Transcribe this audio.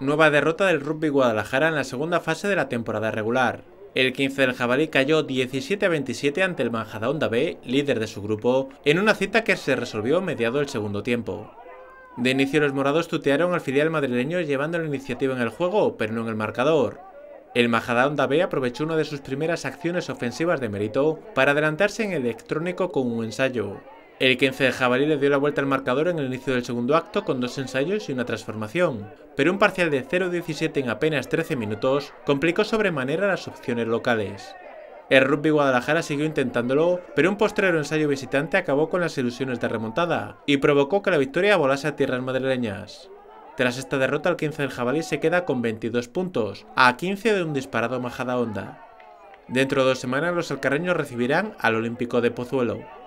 Nueva derrota del Rugby Guadalajara en la segunda fase de la temporada regular. El 15 del Jabalí cayó 17 a 27 ante el Majadahonda B, líder de su grupo, en una cita que se resolvió mediado el segundo tiempo. De inicio los morados tutearon al filial madrileño llevando la iniciativa en el juego, pero no en el marcador. El Majadahonda B aprovechó una de sus primeras acciones ofensivas de mérito para adelantarse en electrónico con un ensayo. El 15 de Jabalí le dio la vuelta al marcador en el inicio del segundo acto con dos ensayos y una transformación, pero un parcial de 0-17 en apenas 13 minutos complicó sobremanera las opciones locales. El Rugby Guadalajara siguió intentándolo, pero un postrero ensayo visitante acabó con las ilusiones de remontada y provocó que la victoria volase a tierras madrileñas. Tras esta derrota, el 15 del Jabalí se queda con 22 puntos, a 15 de un disparado majada onda. Dentro de dos semanas, los alcarreños recibirán al Olímpico de Pozuelo.